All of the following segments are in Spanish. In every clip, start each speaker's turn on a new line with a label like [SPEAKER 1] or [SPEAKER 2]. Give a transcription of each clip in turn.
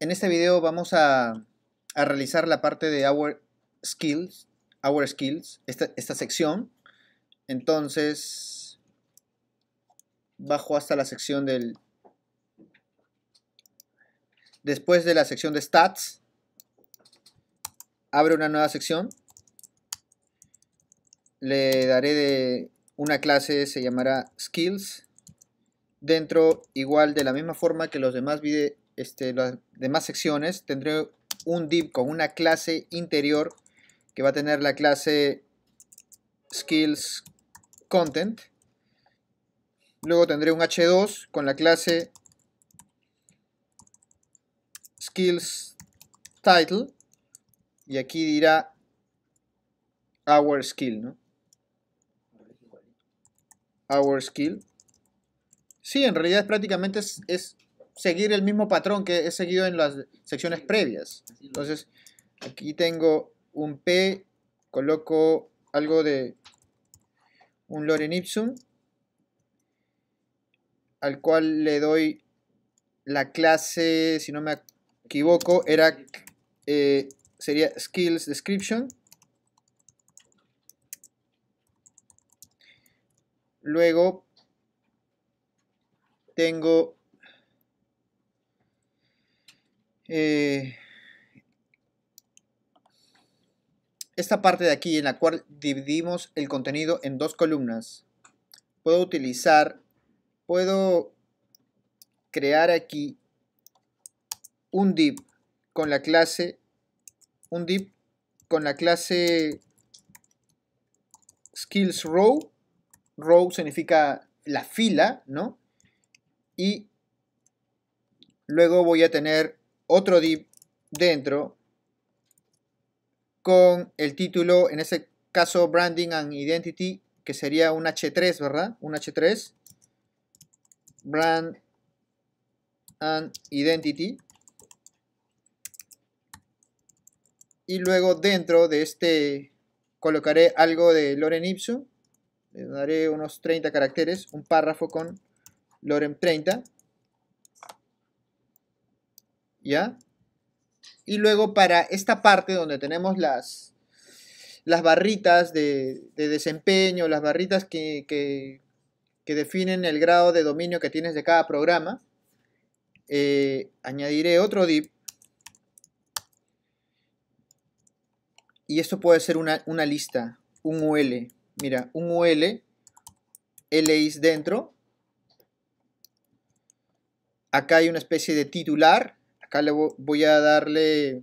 [SPEAKER 1] en este video vamos a, realizar la parte de Our Skills, Our Skills, esta, esta sección. Entonces, bajo hasta la sección del... Después de la sección de Stats, abre una nueva sección. Le daré de una clase, se llamará Skills. Dentro, igual de la misma forma que los demás videos este, las demás secciones, tendré un div con una clase interior que va a tener la clase skills content. Luego tendré un h2 con la clase skills title y aquí dirá our skill, ¿no? Our skill. Sí, en realidad prácticamente es, es seguir el mismo patrón que he seguido en las secciones previas. Entonces, aquí tengo un P, coloco algo de un Loren Ipsum, al cual le doy la clase, si no me equivoco, era eh, sería Skills Description. Luego tengo eh, esta parte de aquí en la cual dividimos el contenido en dos columnas. Puedo utilizar, puedo crear aquí un div con la clase, un div con la clase skills row, row significa la fila, ¿no? Y luego voy a tener otro div dentro con el título, en ese caso Branding and Identity, que sería un H3, ¿verdad? Un H3. Brand and Identity. Y luego dentro de este colocaré algo de Loren Ipsum. Le daré unos 30 caracteres, un párrafo con Loren 30. ¿ya? Y luego para esta parte donde tenemos las, las barritas de, desempeño, las barritas que, definen el grado de dominio que tienes de cada programa, eh, añadiré otro div. Y esto puede ser una, una lista, un UL. Mira, un UL, LIs dentro. Acá hay una especie de titular acá le voy a darle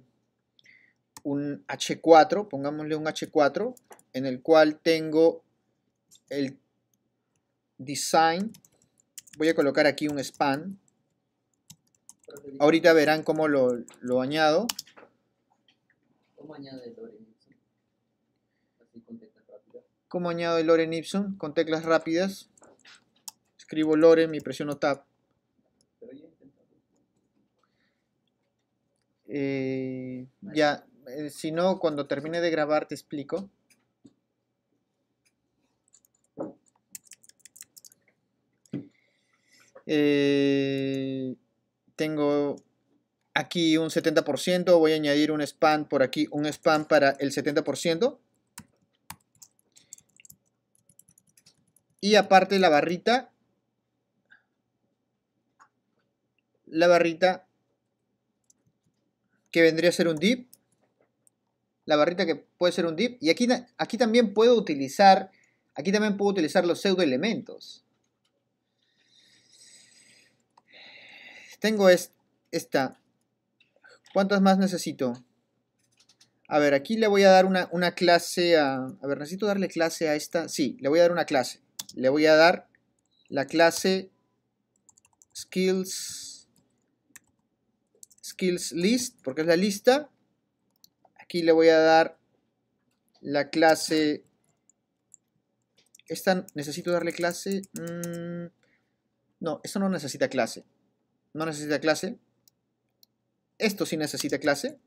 [SPEAKER 1] un H4, pongámosle un H4, en el cual tengo el design. Voy a colocar aquí un span. Ahorita verán cómo lo, añado. ¿Cómo añado el Loren Ipsum? Con teclas rápidas. Escribo Loren y presiono Tab. Eh, ya, eh, si no, cuando termine de grabar te explico. Eh, tengo aquí un 70%, voy a añadir un span por aquí, un span para el 70%. Y aparte la barrita, la barrita que vendría a ser un dip La barrita que puede ser un dip Y aquí, aquí también puedo utilizar, aquí también puedo utilizar los pseudo elementos Tengo es, esta. ¿Cuántas más necesito? A ver, aquí le voy a dar una, una clase a... A ver, necesito darle clase a esta. Sí, le voy a dar una clase. Le voy a dar la clase skills skills list, porque es la lista. Aquí le voy a dar la clase... Esta, ¿necesito darle clase? Mm, no, esto no necesita clase. No necesita clase. Esto sí necesita clase.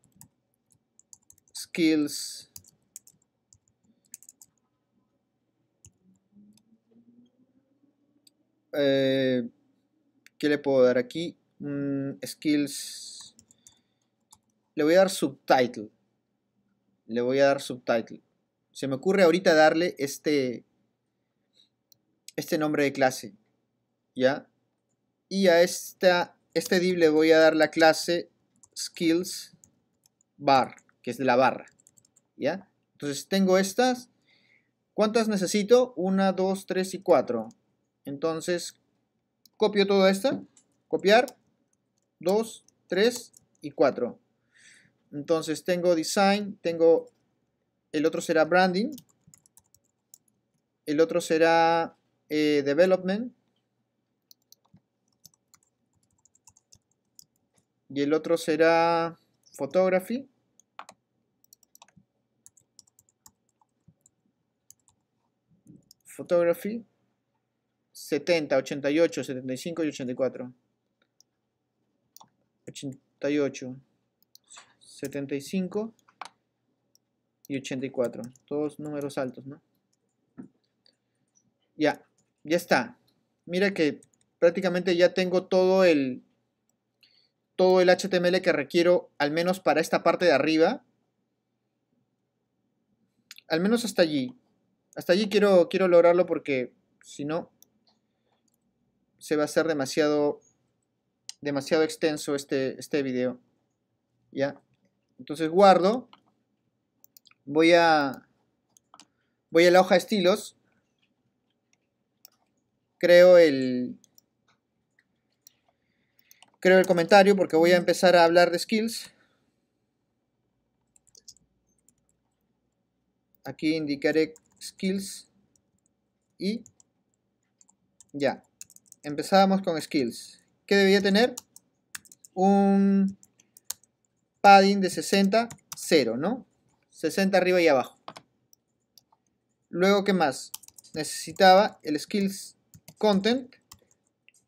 [SPEAKER 1] Skills... Eh, ¿Qué le puedo dar aquí? Mm, skills le voy a dar subtitle. Le voy a dar subtitle. Se me ocurre ahorita darle este, este nombre de clase. ¿Ya? Y a esta, este div le voy a dar la clase skills bar, que es de la barra. ¿Ya? Entonces tengo estas. ¿Cuántas necesito? 1, 2, tres y cuatro Entonces copio todo esto Copiar. dos tres y cuatro entonces tengo design, tengo, el otro será branding, el otro será eh, development y el otro será photography. Photography 70, 88, 75 y 84. 88. 75 y 84. Todos números altos, ¿no? Ya, ya está. Mira que prácticamente ya tengo todo el, todo el HTML que requiero, al menos para esta parte de arriba. Al menos hasta allí. Hasta allí quiero, quiero lograrlo porque si no, se va a hacer demasiado, demasiado extenso este, este video. ¿Ya? Entonces guardo. Voy a, voy a la hoja de estilos. Creo el, creo el comentario porque voy a empezar a hablar de skills. Aquí indicaré skills y ya. Empezábamos con skills. ¿Qué debía tener? Un padding de 60, 0, ¿no? 60 arriba y abajo. Luego, ¿qué más? Necesitaba el skills content.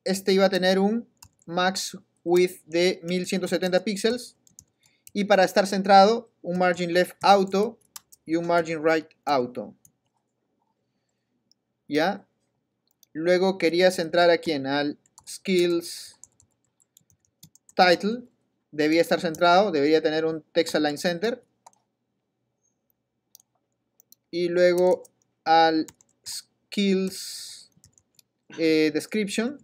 [SPEAKER 1] Este iba a tener un max width de 1170 píxeles. Y para estar centrado, un margin left auto y un margin right auto. ¿Ya? Luego quería centrar Aquí en Al skills title debía estar centrado, debería tener un text align center. Y luego al skills eh, description,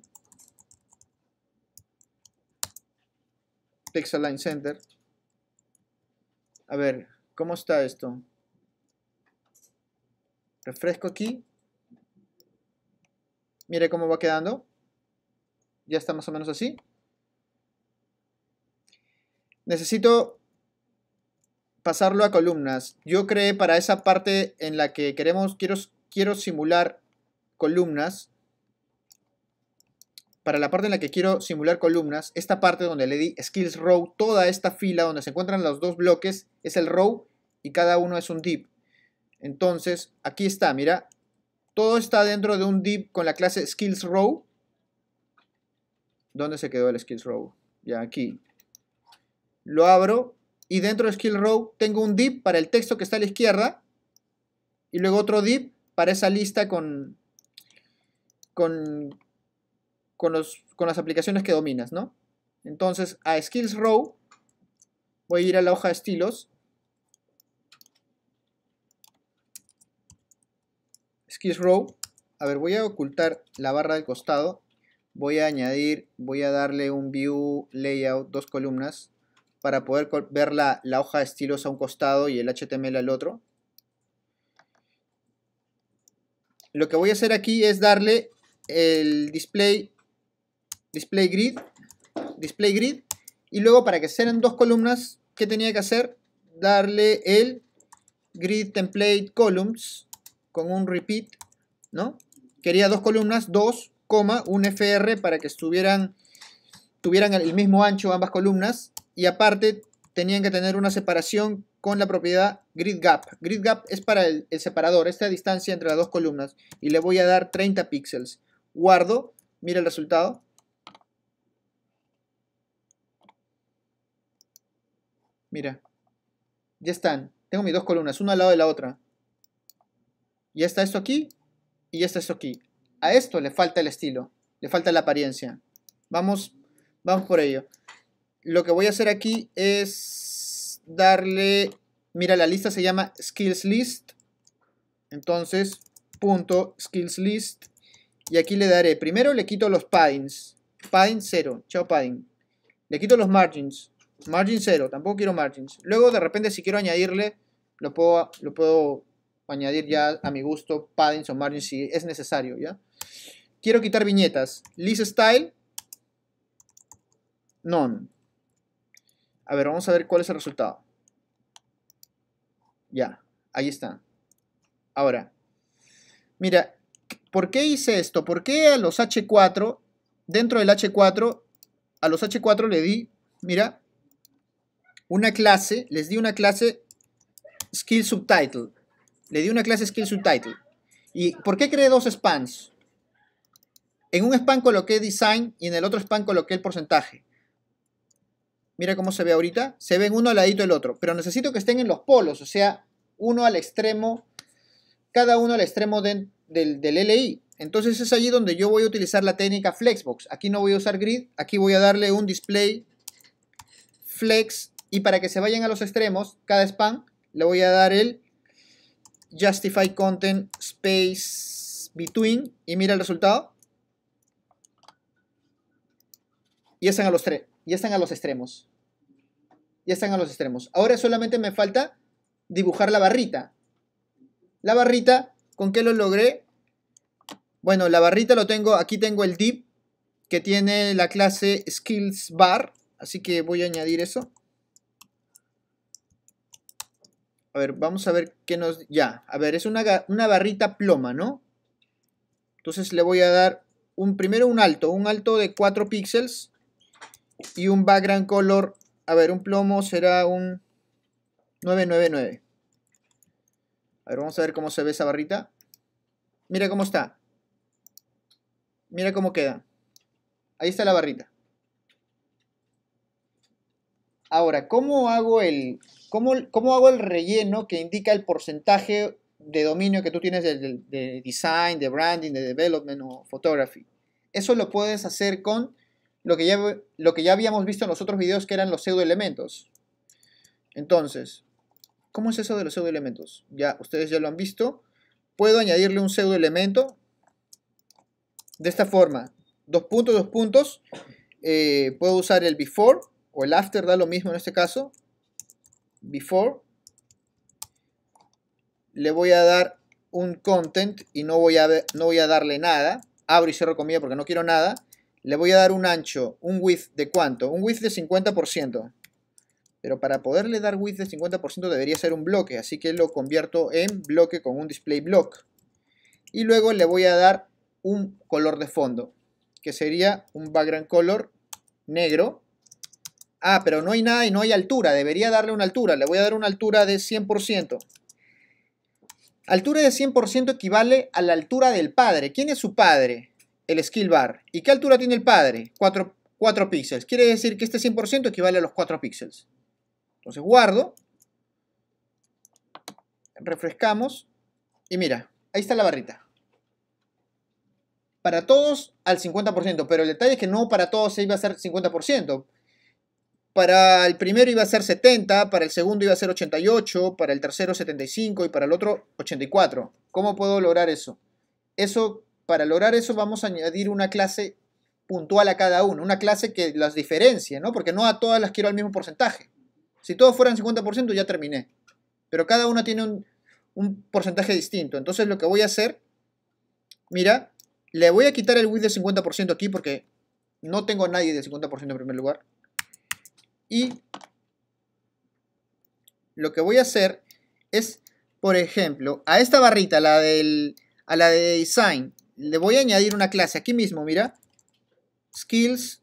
[SPEAKER 1] text align center. A ver, ¿cómo está esto? Refresco aquí. Mire cómo va quedando. Ya está más o menos así necesito pasarlo a columnas. Yo creé para esa parte en la que queremos, quiero, quiero simular columnas, para la parte en la que quiero simular columnas, esta parte donde le di skills row, toda esta fila donde se encuentran los dos bloques es el row y cada uno es un div. Entonces, aquí está, mira, todo está dentro de un div con la clase skills row. ¿Dónde se quedó el skills row? Ya aquí lo abro y dentro de Skill Row tengo un div para el texto que está a la izquierda y luego otro div para esa lista con, con, con, con las aplicaciones que dominas, ¿no? Entonces a Skills Row voy a ir a la hoja de estilos. Skills Row. A ver, voy a ocultar la barra del costado. Voy a añadir, voy a darle un view layout, dos columnas, para poder ver la, hoja de estilos a un costado y el HTML al otro. Lo que voy a hacer aquí es darle el display, display grid, display grid, y luego para que sean dos columnas, ¿qué tenía que hacer? Darle el grid template columns con un repeat, ¿no? Quería dos columnas, coma un FR para que estuvieran tuvieran el mismo ancho ambas columnas y aparte tenían que tener una separación con la propiedad grid gap. Grid gap es para el, separador, esta distancia entre las dos columnas. Y le voy a dar 30 píxeles. Guardo, mira el resultado. Mira, ya están. Tengo mis dos columnas, una al lado de la otra. Ya está esto aquí y ya está esto aquí. A esto le falta el estilo, le falta la apariencia. Vamos, vamos por ello lo que voy a hacer aquí es darle, mira, la lista se llama skills list. Entonces, punto skills list. Y aquí le daré, primero le quito los paddings. Padding 0, chao padding. Le quito los margins. Margin 0, tampoco quiero margins. Luego de repente si quiero añadirle, lo puedo, lo puedo añadir ya a mi gusto paddings o margins si es necesario, ¿ya? Quiero quitar viñetas. List style, none. A ver, vamos a ver cuál es el resultado. Ya, ahí está. Ahora, mira, ¿por qué hice esto? ¿Por qué a los H4, dentro del H4, a los H4 le di, mira, una clase, les di una clase skill subtitle. Le di una clase skill subtitle. ¿Y por qué creé dos spans? En un span coloqué design y en el otro span coloqué el porcentaje. Mira cómo se ve ahorita. Se ven uno al ladito del otro. Pero necesito que estén en los polos. O sea, uno al extremo. Cada uno al extremo del, del LI. Entonces es allí donde yo voy a utilizar la técnica Flexbox. Aquí no voy a usar grid. Aquí voy a darle un display flex. Y para que se vayan a los extremos, cada span, le voy a dar el justify content space between. Y mira el resultado. Y están a los tres. Ya están a los extremos. Ya están a los extremos. Ahora solamente me falta dibujar la barrita. La barrita, ¿con qué lo logré? Bueno, la barrita lo tengo, aquí tengo el tip que tiene la clase skills bar, así que voy a añadir eso. A ver, vamos a ver qué nos... Ya, a ver, es una, barrita ploma, ¿no? Entonces le voy a dar un, primero un alto, un alto de 4 píxeles. Y un background color, a ver, un plomo será un 999. A ver, vamos a ver cómo se ve esa barrita. Mira cómo está. Mira cómo queda. Ahí está la barrita. Ahora, ¿cómo hago el, cómo, hago el relleno que indica el porcentaje de dominio que tú tienes de, de, design, de branding, de development o photography? Eso lo puedes hacer con lo que, ya, lo que ya habíamos visto en los otros videos que eran los pseudoelementos. Entonces, ¿cómo es eso de los pseudoelementos? Ya, ustedes ya lo han visto. Puedo añadirle un pseudo-elemento de esta forma. Dos puntos, dos puntos. Eh, puedo usar el before o el after, da lo mismo en este caso. Before. Le voy a dar un content y no voy a, no voy a darle nada. Abro y cierro comida porque no quiero nada. Le voy a dar un ancho, un width de cuánto? Un width de 50%. Pero para poderle dar width de 50% debería ser un bloque, así que lo convierto en bloque con un display block. Y luego le voy a dar un color de fondo, que sería un background color negro. Ah, pero no hay nada y no hay altura, debería darle una altura, le voy a dar una altura de 100%. Altura de 100% equivale a la altura del padre. ¿Quién es su padre? el skill bar. ¿Y qué altura tiene el padre? 4, 4 píxeles. Quiere decir que este 100% equivale a los 4 píxeles. Entonces guardo. Refrescamos. Y mira, ahí está la barrita. Para todos al 50%, pero el detalle es que no para todos iba a ser 50%. Para el primero iba a ser 70, para el segundo iba a ser 88, para el tercero 75 y para el otro 84. ¿Cómo puedo lograr eso? Eso para lograr eso vamos a añadir una clase puntual a cada uno, una clase que las diferencie, ¿no? Porque no a todas las quiero al mismo porcentaje. Si todos fueran 50% ya terminé. Pero cada una tiene un, porcentaje distinto. Entonces lo que voy a hacer, mira, le voy a quitar el width de 50% aquí porque no tengo a nadie de 50% en primer lugar. Y lo que voy a hacer es, por ejemplo, a esta barrita, la del, a la de design, le voy a añadir una clase aquí mismo, mira. Skills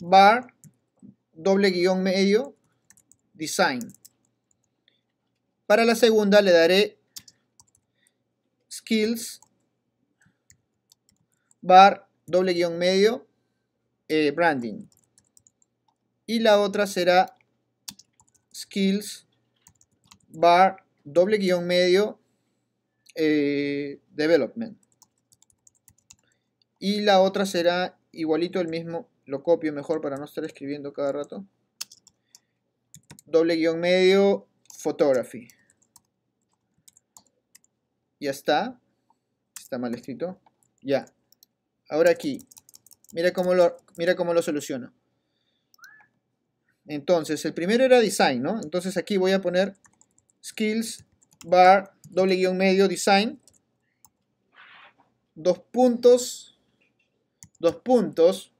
[SPEAKER 1] bar doble guión medio design. Para la segunda le daré skills bar doble guión medio eh, branding. Y la otra será skills bar doble guión medio eh, development. Y la otra será igualito el mismo, lo copio mejor para no estar escribiendo cada rato. Doble guión medio, photography. Ya está. Está mal escrito. Ya. Ahora aquí. Mira cómo lo, mira cómo lo soluciono. Entonces, el primero era design, ¿no? Entonces aquí voy a poner skills bar doble guión medio design dos puntos dos puntos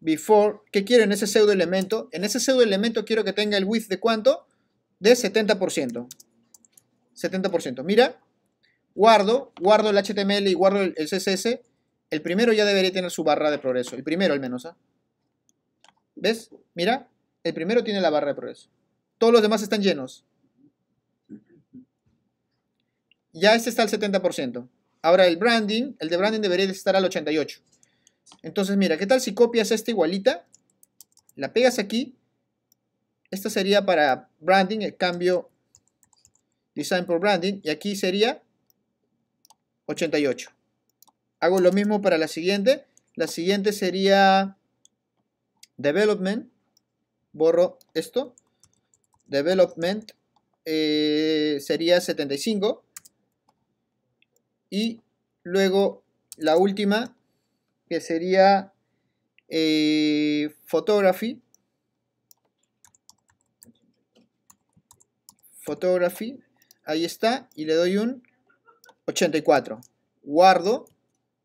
[SPEAKER 1] before ¿qué quiero en ese pseudo elemento? en ese pseudo elemento quiero que tenga el width de cuánto? de 70% 70% mira guardo guardo el HTML y guardo el CSS el primero ya debería tener su barra de progreso el primero al menos ¿ah? ¿ves? mira el primero tiene la barra de progreso todos los demás están llenos ya este está al 70%. Ahora el branding, el de branding debería estar al 88%. Entonces, mira, ¿qué tal si copias esta igualita? La pegas aquí. Esta sería para branding, el cambio design por branding. Y aquí sería 88. Hago lo mismo para la siguiente. La siguiente sería development. Borro esto. Development eh, sería 75. Y luego la última, que sería eh, Photography. Photography. Ahí está. Y le doy un 84. Guardo.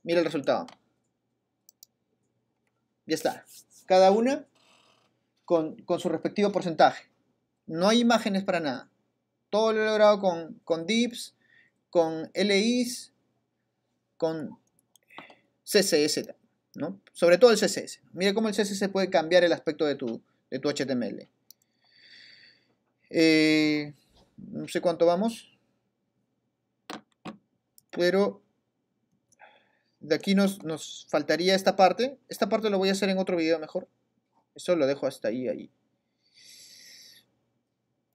[SPEAKER 1] Mira el resultado. Ya está. Cada una con, su respectivo porcentaje. No hay imágenes para nada. Todo lo he logrado con, con dips, con LIs, con CSS, ¿no? Sobre todo el CSS. Mira cómo el CSS puede cambiar el aspecto de tu, de tu HTML. Eh, no sé cuánto vamos. Pero de aquí nos, nos faltaría esta parte. Esta parte lo voy a hacer en otro video mejor. Eso lo dejo hasta ahí, ahí.